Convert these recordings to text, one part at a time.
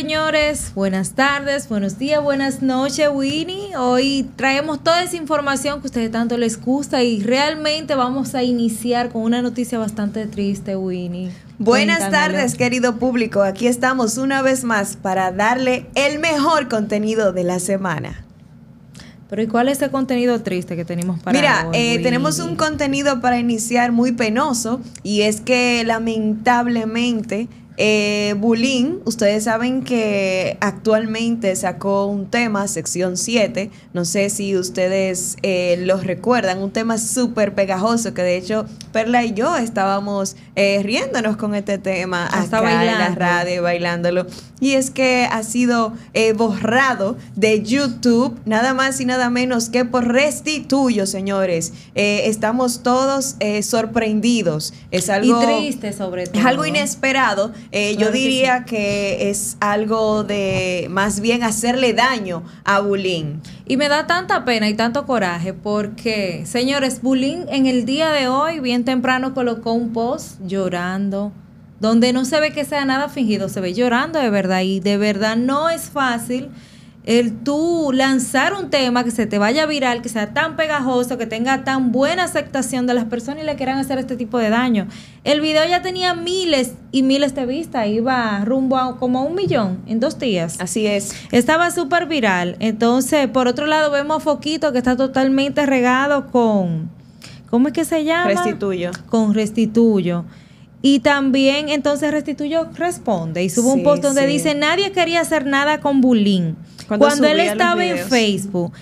señores. Buenas tardes, buenos días, buenas noches, Winnie. Hoy traemos toda esa información que a ustedes tanto les gusta y realmente vamos a iniciar con una noticia bastante triste, Winnie. Buenas tardes, querido público. Aquí estamos una vez más para darle el mejor contenido de la semana. Pero ¿y cuál es el contenido triste que tenemos para Mira, eh, tenemos un contenido para iniciar muy penoso y es que lamentablemente eh, Bulín, ustedes saben que actualmente sacó un tema, sección 7, no sé si ustedes eh, los recuerdan, un tema súper pegajoso que de hecho Perla y yo estábamos eh, riéndonos con este tema Hasta ah, bailando. en la radio bailándolo. Y es que ha sido eh, borrado de YouTube, nada más y nada menos que por restituyo, señores. Eh, estamos todos sorprendidos. Es algo, y triste sobre todo. Es algo inesperado eh, yo diría que, es algo de más bien hacerle daño a Bulín. Y me da tanta pena y tanto coraje porque, señores, Bulín en el día de hoy, bien temprano, colocó un post llorando, donde no se ve que sea nada fingido, se ve llorando de verdad y de verdad no es fácil el tú lanzar un tema que se te vaya viral, que sea tan pegajoso, que tenga tan buena aceptación de las personas y le quieran hacer este tipo de daño. El video ya tenía miles y miles de vistas, iba rumbo a como un millón en dos días. Así es. Estaba súper viral. Entonces, por otro lado, vemos a Foquito que está totalmente regado con, ¿cómo es que se llama? Restituyo. Con Restituyo. Y también entonces Restituyo responde y subo un post donde dice, nadie quería hacer nada con Bulín. Cuando, él estaba en Facebook,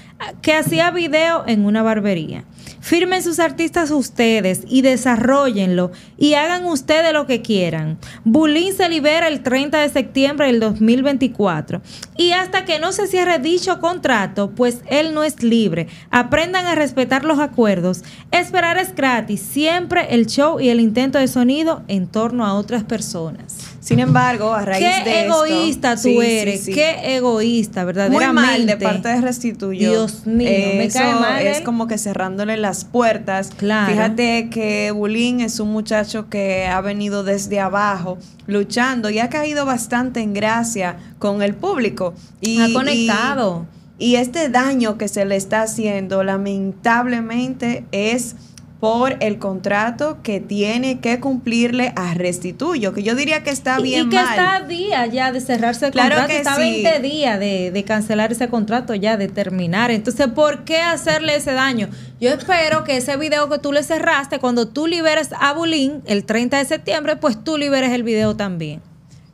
que hacía video en una barbería. Firmen sus artistas ustedes y desarrollenlo y hagan ustedes lo que quieran. Bulín se libera el 30 de septiembre del 2024 y hasta que no se cierre dicho contrato, pues él no es libre. Aprendan a respetar los acuerdos. Esperar es gratis, siempre el show y el intento de sonido en torno a otras personas. Sin embargo, a raíz de Qué egoísta tú eres, qué egoísta, verdaderamente. Muy mal de parte de Restituyo. Dios mío, Es ¿eh? como que cerrándole las puertas. Fíjate que Bulín es un muchacho que ha venido desde abajo luchando y ha caído bastante en gracia con el público. Y, ha conectado. y este daño que se le está haciendo lamentablemente es por el contrato que tiene que cumplirle a Restituyo, que yo diría que está bien. Y, y que está a día ya de cerrarse el claro contrato, que está sí. 20 días de, de, cancelar ese contrato ya, de terminar. Entonces, ¿por qué hacerle ese daño? Yo espero que ese video que tú le cerraste, cuando tú liberes a Bulín el 30 de septiembre, pues tú liberes el video también.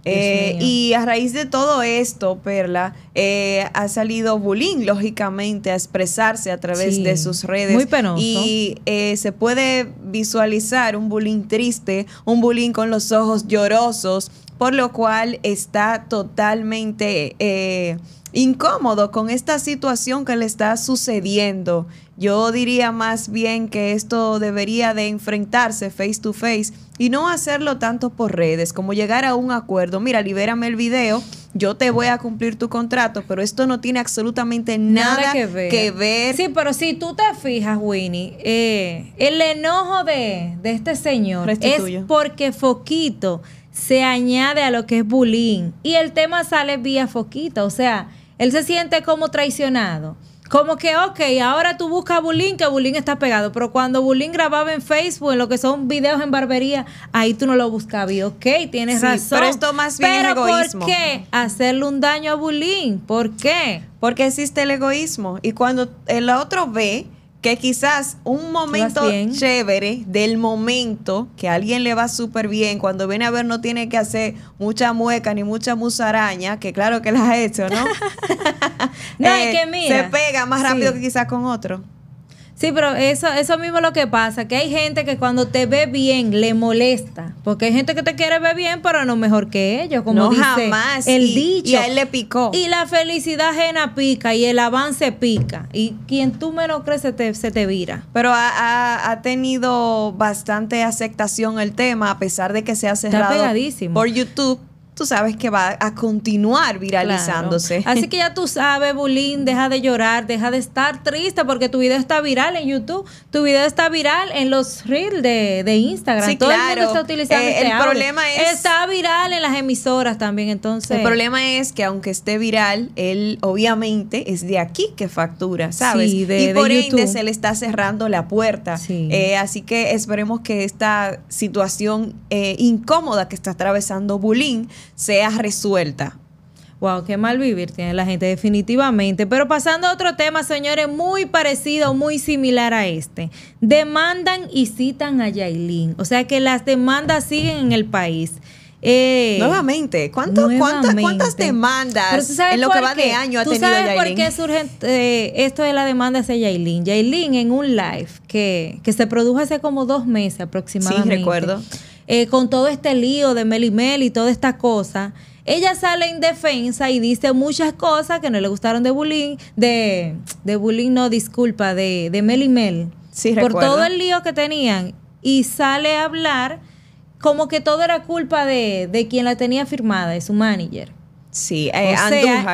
Eh, y a raíz de todo esto, Perla, eh, ha salido bullying, lógicamente, a expresarse a través de sus redes. Muy penoso. Y eh, se puede visualizar un bullying triste, un bullying con los ojos llorosos, por lo cual está totalmente incómodo con esta situación que le está sucediendo yo diría más bien que esto debería de enfrentarse face to face y no hacerlo tanto por redes, como llegar a un acuerdo. Mira, libérame el video, yo te voy a cumplir tu contrato, pero esto no tiene absolutamente nada, que, ver. Sí, pero si tú te fijas, Winnie, eh, el enojo de, de este señor es porque Foquito se añade a lo que es bullying y el tema sale vía Foquito, o sea, él se siente como traicionado. Como que, ok, ahora tú buscas a Bulín, que Bulín está pegado, pero cuando Bulín grababa en Facebook, en lo que son videos en barbería, ahí tú no lo buscabas. Y ok, tienes razón. Pero esto más bien es ¿Por qué hacerle un daño a Bulín? ¿Por qué? Porque existe el egoísmo. Y cuando el otro ve que quizás un momento chévere del momento que a alguien le va súper bien, cuando viene a ver no tiene que hacer mucha mueca ni mucha musaraña, que claro que las ha hecho, ¿no? no, eh, que mira. Se pega más rápido que quizás con otro. Sí, pero eso, eso mismo es lo que pasa, que hay gente que cuando te ve bien le molesta, porque hay gente que te quiere ver bien, pero no mejor que ellos, como dice jamás. el dicho. Y a él le picó. Y la felicidad ajena pica y el avance pica. Y quien tú menos crees se te, vira. Pero ha, ha, ha, tenido bastante aceptación el tema, a pesar de que se ha cerrado por YouTube tú sabes que va a continuar viralizándose. Así que ya tú sabes, Bulín, deja de llorar, deja de estar triste porque tu video está viral en YouTube, tu video está viral en los reels de, de, Instagram. Sí, Todo el mundo está utilizando eh, este El problema es... Está viral en las emisoras también, entonces... El problema es que aunque esté viral, él obviamente es de aquí que factura, ¿sabes? de, y por ende se le está cerrando la puerta. Eh, así que esperemos que esta situación eh, incómoda que está atravesando Bulín sea resuelta. Wow, qué mal vivir tiene la gente definitivamente. Pero pasando a otro tema, señores, muy parecido, muy similar a este. Demandan y citan a Yailin. O sea que las demandas siguen en el país. Eh, nuevamente, Cuántas, demandas en lo que va de año ha ¿Tú tenido sabes por qué surge eh, esto de la demanda hacia Yailin? Yailin en un live que, que se produjo hace como dos meses aproximadamente. Sí, recuerdo eh, con todo este lío de Mel y Mel y toda esta cosa, ella sale en defensa y dice muchas cosas que no le gustaron de bullying, de, de Bulín, no, disculpa, de, de y Mel. Sí, por todo el lío que tenían. Y sale a hablar como que todo era culpa de quien la tenía firmada, de su manager. Sí, eh,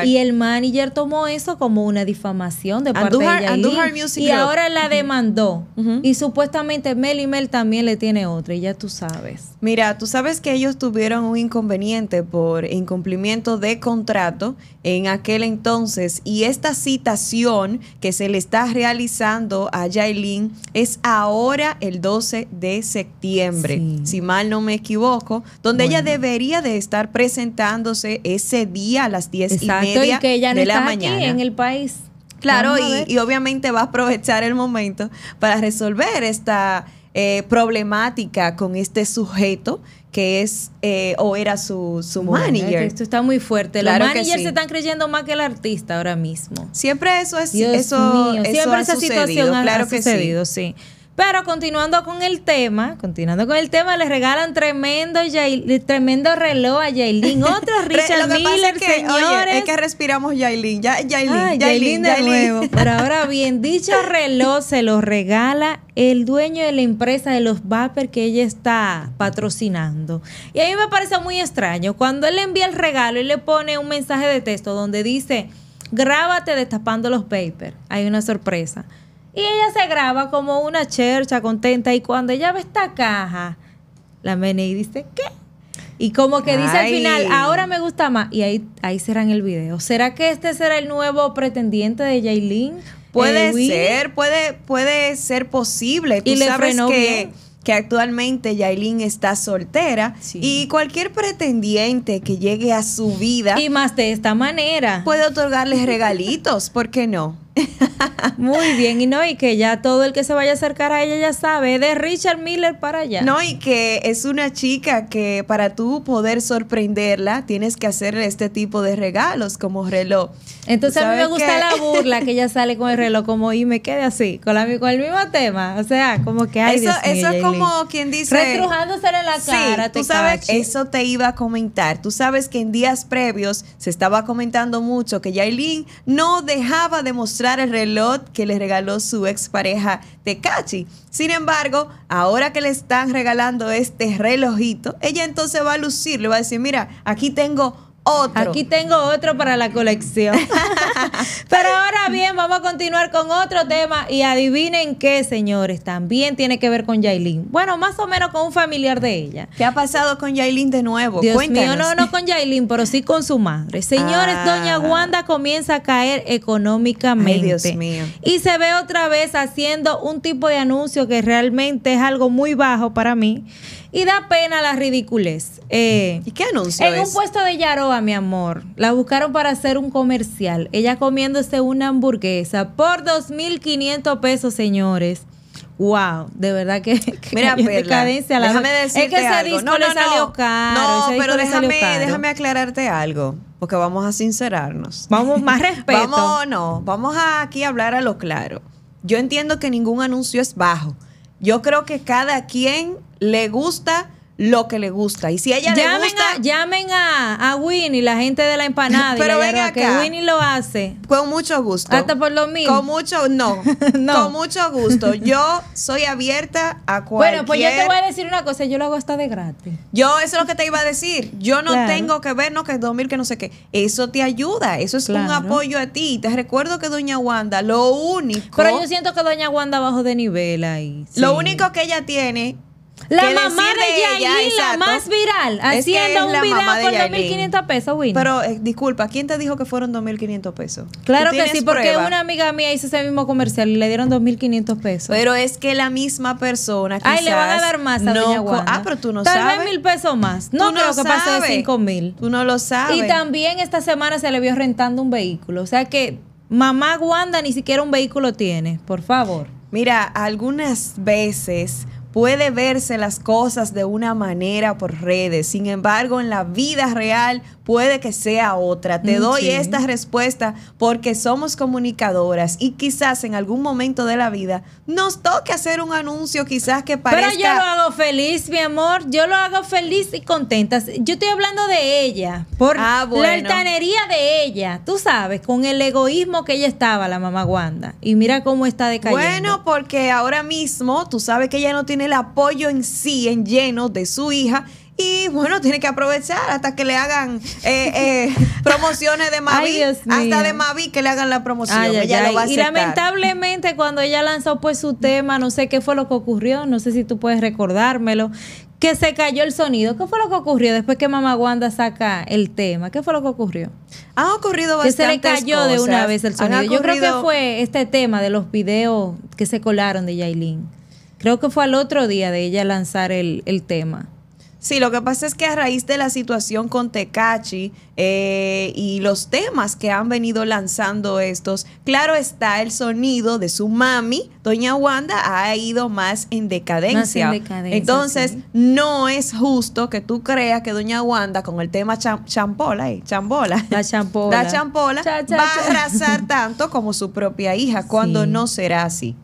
y el manager tomó eso como una difamación de parte de Y ahora la demandó. Y supuestamente Mel y Mel también le tiene otra, y ya tú sabes. Mira, tú sabes que ellos tuvieron un inconveniente por incumplimiento de contrato en aquel entonces. Y esta citación que se le está realizando a Yailin es ahora el 12 de septiembre, si mal no me equivoco, donde ella debería de estar presentándose ese día día a las 10 y media de la mañana. en el país. Claro, y, obviamente va a aprovechar el momento para resolver esta eh, problemática con este sujeto que es eh, o era su, su manager. Esto está muy fuerte. Claro Los managers se están creyendo más que el artista ahora mismo. Siempre eso es eso, Siempre ha esa situación claro que sí. Pero continuando con el tema, continuando con el tema, le regalan tremendo, tremendo reloj a Yailin. Otro Richard Miller, señores. es que respiramos Yailin, ya, de nuevo. Pero ahora bien, dicho reloj se lo regala el dueño de la empresa de los vapers que ella está patrocinando. Y a mí me parece muy extraño cuando él le envía el regalo y le pone un mensaje de texto donde dice, grábate destapando los papers. Hay una sorpresa. Y ella se graba como una chercha contenta y cuando ella ve esta caja, la y dice, ¿qué? Y como que dice al final, ahora me gusta más. Y ahí, ahí cerran el video. ¿Será que este será el nuevo pretendiente de Jaylin? Puede eh, ser, puede, puede ser posible. Tú y sabes que, que actualmente Yailin está soltera y cualquier pretendiente que llegue a su vida. Y más de esta manera. Puede otorgarles regalitos, ¿por qué no? Muy bien, y no, y que ya todo el que se vaya a acercar a ella ya sabe, de Richard Miller para allá. No, y que es una chica que para tú poder sorprenderla, tienes que hacerle este tipo de regalos como reloj. Entonces a mí me gusta la burla que ella sale con el reloj como y me quede así, con, la, el mismo tema. O sea, como que hay Eso, eso es como quien dice. Retrujándosele la cara. tú sabes, eso te iba a comentar. Tú sabes que en días previos se estaba comentando mucho que Yailin no dejaba de mostrar el reloj que le regaló su expareja Tekachi. Sin embargo, ahora que le están regalando este relojito, ella entonces va a lucir, le va a decir, mira, aquí tengo Aquí tengo otro para la colección. Pero ahora bien, vamos a continuar con otro tema y adivinen qué, señores, también tiene que ver con Yailin. Bueno, más o menos con un familiar de ella. ¿Qué ha pasado con Yailin de nuevo? Dios mío, no, no con Yailin, pero sí con su madre. Señores, ah. doña Wanda comienza a caer económicamente. Dios mío. Y se ve otra vez haciendo un tipo de anuncio que realmente es algo muy bajo para mí y da pena la ridiculez. Eh, ¿Y qué anuncio En un puesto de Yaroa, mi amor, la buscaron para hacer un comercial. Ella comiéndose una hamburguesa por 2.500 pesos, señores. Wow, de verdad que, Mira, Perla, decadencia la déjame decirte es que se algo. Disco caro. pero déjame, déjame aclararte algo, porque vamos a sincerarnos. Vamos más respeto. vamos, no, vamos aquí a hablar a lo claro. Yo entiendo que ningún anuncio es bajo. Yo creo que cada quien le gusta lo que le gusta. Y si ella llamen le gusta. llamen a, Winnie, la gente de la empanada. Pero venga acá. Que Winnie lo hace. Con mucho gusto. Hasta por lo mismo. Con mucho, no. Con mucho gusto. Yo soy abierta a cualquier. Bueno, pues yo te voy a decir una cosa. Yo lo hago hasta de gratis. Yo, eso es lo que te iba a decir. Yo no tengo que ver, no, que es dormir, que no sé qué. Eso te ayuda. Eso es un apoyo a ti. Te recuerdo que Doña Wanda, lo único. Pero yo siento que Doña Wanda bajo de nivel ahí. Lo único que ella tiene la mamá de, la más viral, haciendo un video con 2.500 pesos, Winnie. Pero, eh, disculpa, ¿quién te dijo que fueron 2.500 pesos? Claro que sí, porque una amiga mía hizo ese mismo comercial y le dieron 2.500 pesos. Pero es que la misma persona Ay, le van a dar más a no, Ah, pero tú no sabes. Tal vez mil pesos más. No No creo que pase de mil. Tú no lo sabes. Y también esta semana se le vio rentando un vehículo. O sea que mamá Wanda ni siquiera un vehículo tiene, por favor. Mira, algunas veces puede verse las cosas de una manera por redes, sin embargo en la vida real puede que sea otra. Te mm, doy esta respuesta porque somos comunicadoras y quizás en algún momento de la vida nos toque hacer un anuncio quizás que parezca... Pero yo lo hago feliz, mi amor, yo lo hago feliz y contenta. Yo estoy hablando de ella, por ah, la altanería de ella, tú sabes, con el egoísmo que ella estaba, la mamá Wanda. Y mira cómo está decayendo. Bueno, porque ahora mismo tú sabes que ella no tiene el apoyo en sí, en lleno de su hija. Y bueno, tiene que aprovechar hasta que le hagan eh, eh, promociones de Mavi. hasta de Mavi que le hagan la promoción. y lamentablemente cuando ella lanzó pues su tema, no sé qué fue lo que ocurrió, no sé si tú puedes recordármelo, que se cayó el sonido. ¿Qué fue lo que ocurrió después que Mamá Wanda saca el tema? ¿Qué fue lo que ocurrió? Ha ocurrido bastante. Que se le cayó de una vez el sonido. Yo creo que fue este tema de los videos que se colaron de Yailin. Creo que fue al otro día de ella lanzar el, tema. Sí, lo que pasa es que a raíz de la situación con Tecachi eh, y los temas que han venido lanzando estos, claro está el sonido de su mami, Doña Wanda, ha ido más en decadencia. Entonces, no es justo que tú creas que Doña Wanda con el tema champola, eh, la champola, champola va a arrasar tanto como su propia hija, cuando no será así.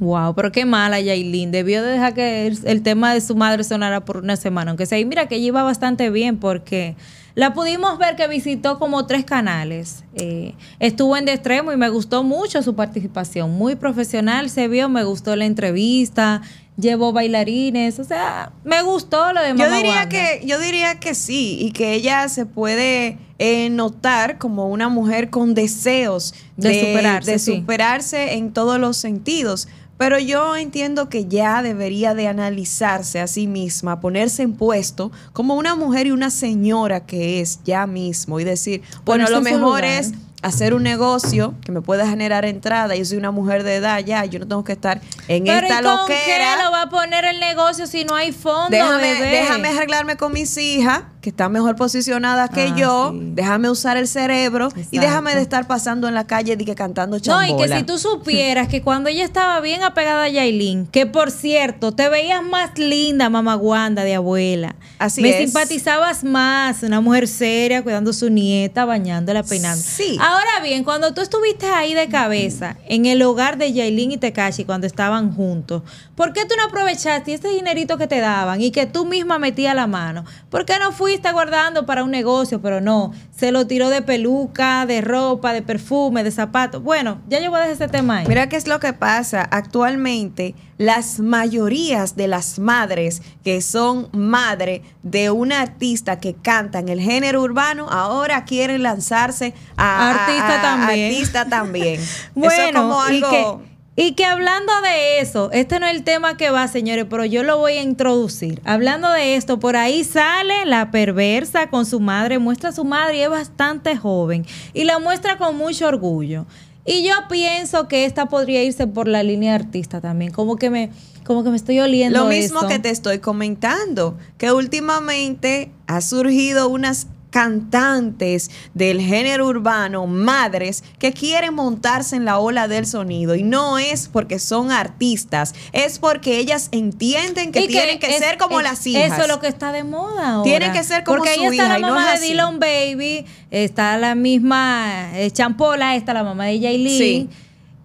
Wow, pero qué mala Yailin. Debió dejar que el, tema de su madre sonara por una semana, aunque sea. mira que ella iba bastante bien porque la pudimos ver que visitó como tres canales. Eh, estuvo en de extremo y me gustó mucho su participación. Muy profesional se vio, me gustó la entrevista, llevó bailarines, o sea, me gustó lo de yo diría que Yo diría que sí y que ella se puede eh, notar como una mujer con deseos de, superarse, de superarse en todos los sentidos. Pero yo entiendo que ya debería de analizarse a sí misma, ponerse en puesto como una mujer y una señora que es ya mismo y decir, bueno, lo mejor es hacer un negocio que me pueda generar entrada. Yo soy una mujer de edad ya, yo no tengo que estar en esta ¿y con lo va a poner el negocio si no hay fondo? Déjame, déjame arreglarme con mis hijas que está mejor posicionada que ah, yo, déjame usar el cerebro y déjame de estar pasando en la calle cantando chambola. No, y que si tú supieras que cuando ella estaba bien apegada a Yailin, que por cierto, te veías más linda, mamá Wanda de abuela. Así Me simpatizabas más, una mujer seria, cuidando a su nieta, bañándola, peinando. Sí. Ahora bien, cuando tú estuviste ahí de cabeza, en el hogar de Yailin y Tekashi, cuando estaban juntos, ¿por qué tú no aprovechaste ese dinerito que te daban y que tú misma metías la mano? ¿Por qué no fuiste está guardando para un negocio, pero no. Se lo tiró de peluca, de ropa, de perfume, de zapatos. Bueno, ya yo voy a dejar ese tema ahí. Mira qué es lo que pasa. Actualmente, las mayorías de las madres que son madre de un artista que canta en el género urbano, ahora quieren lanzarse a artista también. Artista también. bueno, como algo... Y que hablando de eso, este no es el tema que va, señores, pero yo lo voy a introducir. Hablando de esto, por ahí sale la perversa con su madre, muestra a su madre y es bastante joven y la muestra con mucho orgullo. Y yo pienso que esta podría irse por la línea artista también, como que me como que me estoy oliendo. Lo mismo que te estoy comentando, que últimamente ha surgido unas cantantes del género urbano, madres que quieren montarse en la ola del sonido y no es porque son artistas, es porque ellas entienden que, tienen que ser como las hijas. Eso es lo que está de moda ahora. Tienen que ser como porque está la mamá de Dylan Baby, está la misma eh, Champola, está la mamá de Jaylin.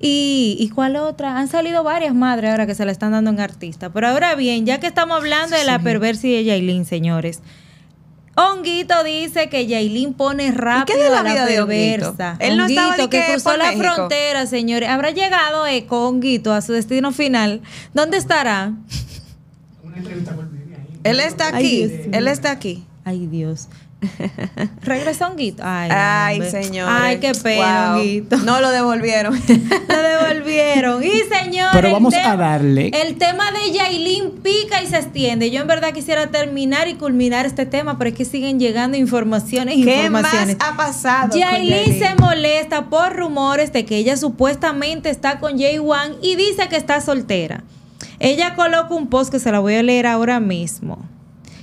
Y, cuál otra? Han salido varias madres ahora que se la están dando en artista. Pero ahora bien, ya que estamos hablando de la y de Jaylin, señores, Honguito dice que Jailin pone rápido la, vida De Él no que, cruzó la frontera, señores. Habrá llegado Eco Honguito a su destino final. ¿Dónde estará? Él está aquí. Él está aquí. Ay, Dios. ¿Regresó Honguito? Ay, Ay señor. Ay, qué pena, No lo devolvieron. lo devolvieron. Y señor. Pero vamos a darle. El tema de Yailin pica y se extiende. Yo en verdad quisiera terminar y culminar este tema, pero es que siguen llegando informaciones. ¿Qué más ha pasado? Yailin se molesta por rumores de que ella supuestamente está con Jay Wan y dice que está soltera. Ella coloca un post que se la voy a leer ahora mismo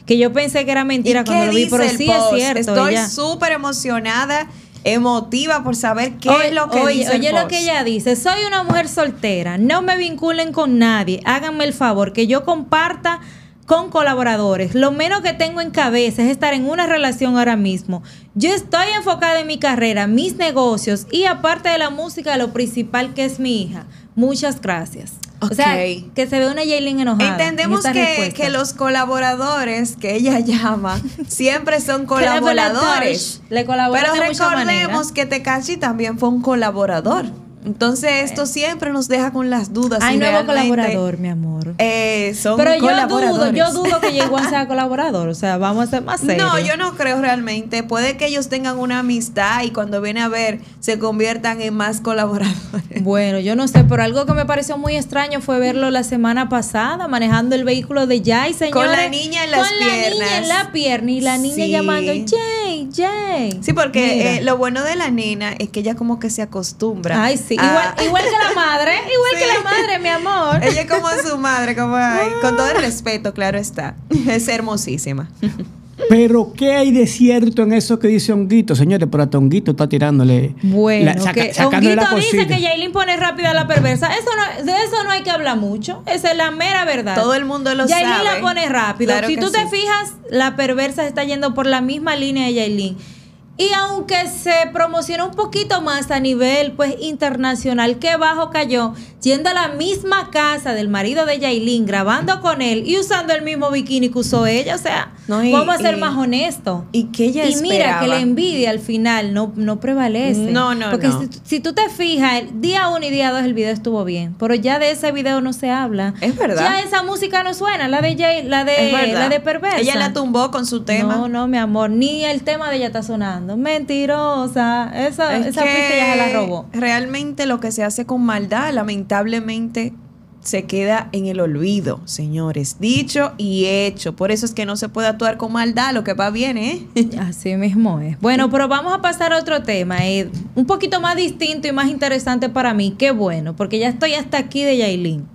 que yo pensé que era mentira cuando lo vi, pero sí es cierto. Estoy súper emocionada emotiva por saber qué es lo que dice. Oye, lo que ella dice, soy una mujer soltera, no me vinculen con nadie, háganme el favor que yo comparta con colaboradores. Lo menos que tengo en cabeza es estar en una relación ahora mismo. Yo estoy enfocada en mi carrera, mis negocios y aparte de la música, lo principal que es mi hija. Muchas gracias. O sea, que se ve una Jaylin enojada. Entendemos que, los colaboradores que ella llama siempre son colaboradores. Pero recordemos que Tekashi también fue un colaborador. Entonces esto siempre nos deja con las dudas. Hay nuevo colaborador, mi amor. Eh, son Pero yo dudo, yo dudo que Yeguan sea colaborador. O sea, vamos a ser más serios. No, yo no creo realmente. Puede que ellos tengan una amistad y cuando viene a ver se conviertan en más colaboradores. Bueno, yo no sé, pero algo que me pareció muy extraño fue verlo la semana pasada manejando el vehículo de Jay, Con la niña en las piernas. Con la niña en la pierna y la niña llamando Jay, Jay. Sí, porque eh, lo bueno de la nena es que ella como que se acostumbra. Ay, sí Ah. Igual, que la madre, igual que la madre, mi amor. Ella es como su madre, como con todo el ah. respeto, claro está. Es hermosísima. Pero ¿qué hay de cierto en eso que dice Honguito? Señores, pero hasta Honguito está tirándole. Bueno, Honguito dice que Yailin pone rápida la perversa. Eso de eso no hay que hablar mucho. Esa es la mera verdad. Todo el mundo lo sabe. Yailin la pone rápido. si tú te fijas, la perversa está yendo por la misma línea de Yailin. Y aunque se promocionó un poquito más a nivel pues internacional, que bajo cayó, yendo a la misma casa del marido de Yailin, grabando con él y usando el mismo bikini que usó ella, o sea, vamos a ser más honestos. Y que ella Y mira que la envidia al final no, no prevalece. No, no, Porque no. Si, si, tú te fijas, el día uno y día dos el video estuvo bien, pero ya de ese video no se habla. Es verdad. Ya esa música no suena, la de la de la de Perversa. Ella la tumbó con su tema. No, no, mi amor, ni el tema de ella está sonando. Mentirosa. Esa, ya se la robó. Realmente lo que se hace con maldad, lamentablemente, se queda en el olvido, señores. Dicho y hecho. Por eso es que no se puede actuar con maldad, lo que va bien, ¿eh? Así mismo es. Bueno, pero vamos a pasar a otro tema, eh, un poquito más distinto y más interesante para mí. Qué bueno, porque ya estoy hasta aquí de Yailin.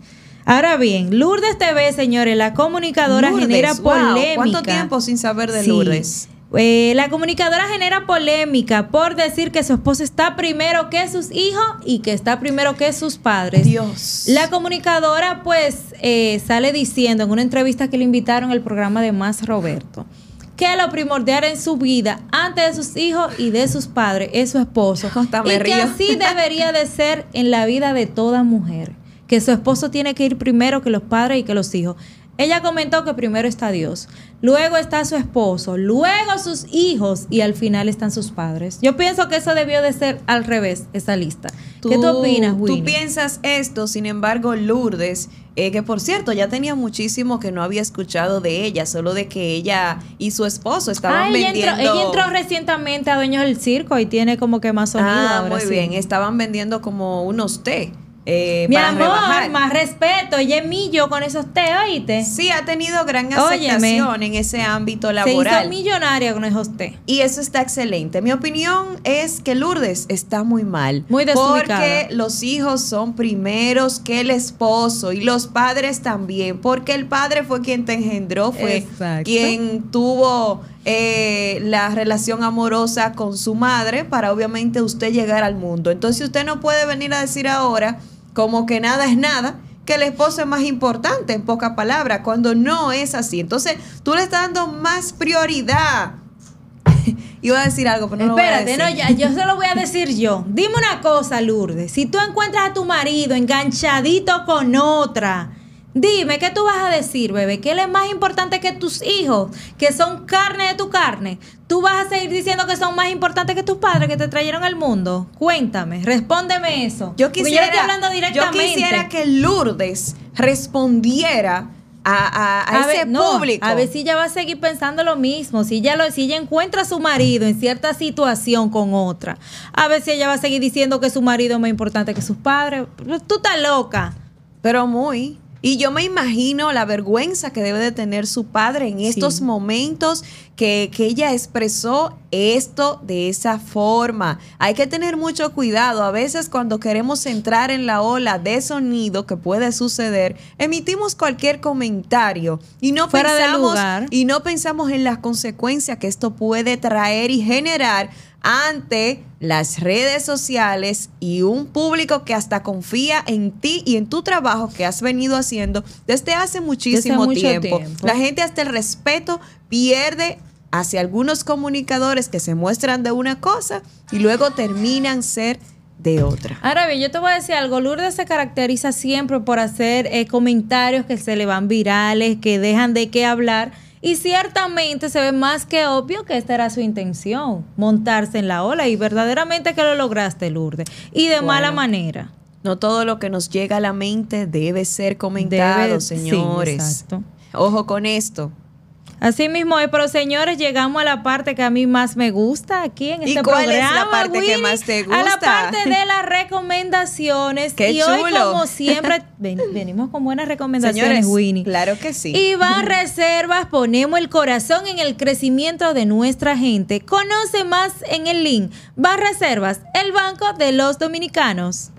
Ahora bien, Lourdes TV, señores, la comunicadora genera polémica. ¿Cuánto tiempo sin saber de Lourdes? Eh, la comunicadora genera polémica por decir que su esposo está primero que sus hijos y que está primero que sus padres. Dios. La comunicadora pues eh, sale diciendo en una entrevista que le invitaron al programa de Más Roberto que lo primordial en su vida antes de sus hijos y de sus padres es su esposo. y que así debería de ser en la vida de toda mujer. Que su esposo tiene que ir primero que los padres y que los hijos. Ella comentó que primero está Dios, luego está su esposo, luego sus hijos y al final están sus padres. Yo pienso que eso debió de ser al revés, esa lista. ¿Qué tú opinas, Winnie? Tú piensas esto, sin embargo, Lourdes, eh, que por cierto, ya tenía muchísimo que no había escuchado de ella, solo de que ella y su esposo estaban vendiendo... Ah, entró, ella entró recientemente a Dueños del Circo y tiene como que más sonido. Ah, ahora muy bien, estaban vendiendo como unos té eh, mi para amor, más respeto. Yemillo con esos te oíste. Sí, ha tenido gran aceptación en ese ámbito laboral. Se hizo millonaria con esos té. Y eso está excelente. Mi opinión es que Lourdes está muy mal. Muy desubicada. Porque los hijos son primeros que el esposo y los padres también. Porque el padre fue quien te engendró, fue quien tuvo eh, la relación amorosa con su madre para obviamente usted llegar al mundo. Entonces usted no puede venir a decir ahora como que nada es nada, que el esposo es más importante, en pocas palabras, cuando no es así. Entonces, tú le estás dando más prioridad. Iba a decir algo, pero no lo voy a decir. no, ya, yo se lo voy a decir yo. Dime una cosa, Lourdes. Si tú encuentras a tu marido enganchadito con otra, Dime, ¿qué tú vas a decir, bebé? ¿Qué es más importante que tus hijos, que son carne de tu carne? ¿Tú vas a seguir diciendo que son más importantes que tus padres que te trajeron al mundo? Cuéntame, respóndeme eso. Yo quisiera, quisiera que Lourdes respondiera a, ese público. A ver si ella va a seguir pensando lo mismo, si ella, lo, si ella encuentra a su marido en cierta situación con otra. A ver si ella va a seguir diciendo que su marido es más importante que sus padres. Tú estás loca. Pero muy. Y yo me imagino la vergüenza que debe de tener su padre en estos momentos que, ella expresó esto de esa forma. Hay que tener mucho cuidado. A veces cuando queremos entrar en la ola de sonido que puede suceder, emitimos cualquier comentario y no, pensamos, y no pensamos en las consecuencias que esto puede traer y generar ante las redes sociales y un público que hasta confía en ti y en tu trabajo que has venido haciendo desde hace muchísimo tiempo. La gente hasta el respeto pierde hacia algunos comunicadores que se muestran de una cosa y luego terminan ser de otra. Ahora bien, yo te voy a decir algo, Lourdes se caracteriza siempre por hacer eh, comentarios que se le van virales, que dejan de qué hablar y ciertamente se ve más que obvio que esta era su intención, montarse en la ola y verdaderamente que lo lograste, Lourdes, y de mala manera. No todo lo que nos llega a la mente debe ser comentado, señores. exacto. Ojo con esto. Así mismo es, pero señores, llegamos a la parte que a mí más me gusta aquí en este programa. es la parte que más te gusta? A la parte de las recomendaciones. y hoy, como siempre, venimos con buenas recomendaciones, señores, Winnie. Claro que sí. Y van reservas, ponemos el corazón en el crecimiento de nuestra gente. Conoce más en el link. va reservas, el banco de los dominicanos.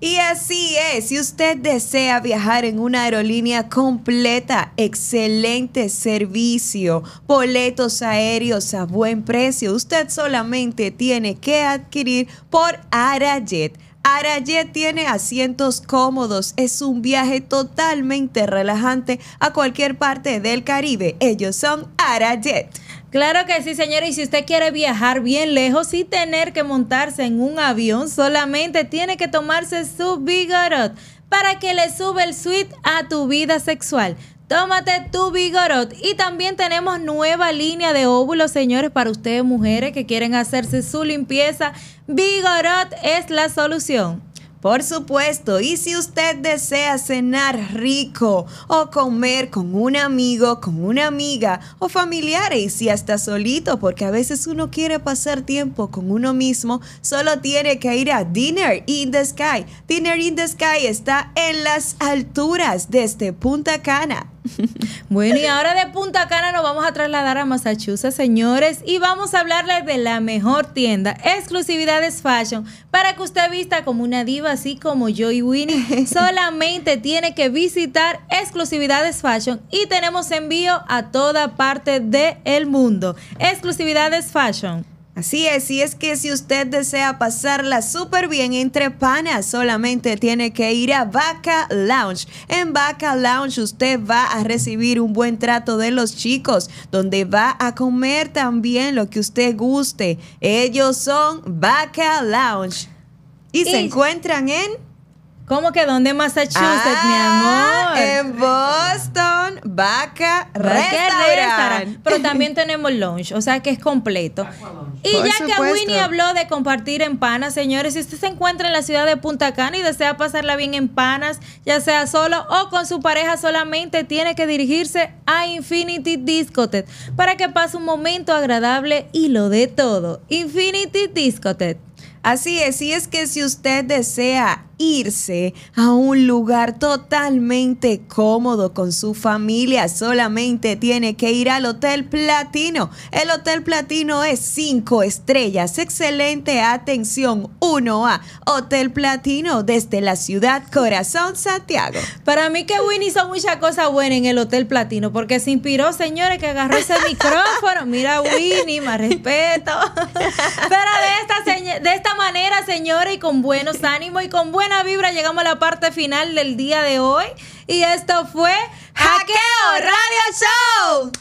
Y así es, si usted desea viajar en una aerolínea completa, excelente servicio, boletos aéreos a buen precio, usted solamente tiene que adquirir por Arajet. AraJet tiene asientos cómodos, es un viaje totalmente relajante a cualquier parte del Caribe. Ellos son AraJet. Claro que sí, señores. Y si usted quiere viajar bien lejos y tener que montarse en un avión, solamente tiene que tomarse su Vigorot para que le sube el suite a tu vida sexual. Tómate tu Vigorot. Y también tenemos nueva línea de óvulos, señores, para ustedes mujeres que quieren hacerse su limpieza. Vigorot es la solución. Por supuesto, y si usted desea cenar rico o comer con un amigo, con una amiga o familiares, y si hasta solito, porque a veces uno quiere pasar tiempo con uno mismo, solo tiene que ir a Dinner in the Sky. Dinner in the Sky está en las alturas de este Punta Cana. Bueno, y ahora de Punta Cana nos vamos a trasladar a Massachusetts, señores, y vamos a hablarles de la mejor tienda, Exclusividades Fashion, para que usted vista como una diva, así como yo y Winnie. Solamente tiene que visitar Exclusividades Fashion y tenemos envío a toda parte del mundo. Exclusividades Fashion. Así es, y es que si usted desea pasarla súper bien entre panas, solamente tiene que ir a Vaca Lounge. En Vaca Lounge usted va a recibir un buen trato de los chicos, donde va a comer también lo que usted guste. Ellos son Vaca Lounge. y se encuentran en... ¿Cómo que dónde? Massachusetts, mi ah, amor. En Boston, Vaca, Pero también tenemos lunch, o sea que es completo. Y ya que Winnie habló de compartir en panas, señores, si usted se encuentra en la ciudad de Punta Cana y desea pasarla bien en panas, ya sea solo o con su pareja solamente, tiene que dirigirse a Infinity Discotheque para que pase un momento agradable y lo de todo. Infinity Discotheque. Así es, y es que si usted desea irse a un lugar totalmente cómodo con su familia. Solamente tiene que ir al Hotel Platino. El Hotel Platino es cinco estrellas. Excelente atención. 1A. Hotel Platino desde la ciudad Corazón Santiago. Para mí que Winnie hizo muchas cosas buenas en el Hotel Platino porque se inspiró, señores, que agarró ese micrófono. Mira Winnie, más respeto. Pero de esta, de esta manera, señores, y con buenos ánimos y con buenos buena vibra llegamos a la parte final del día de hoy. Y esto fue Hackeo Radio Show.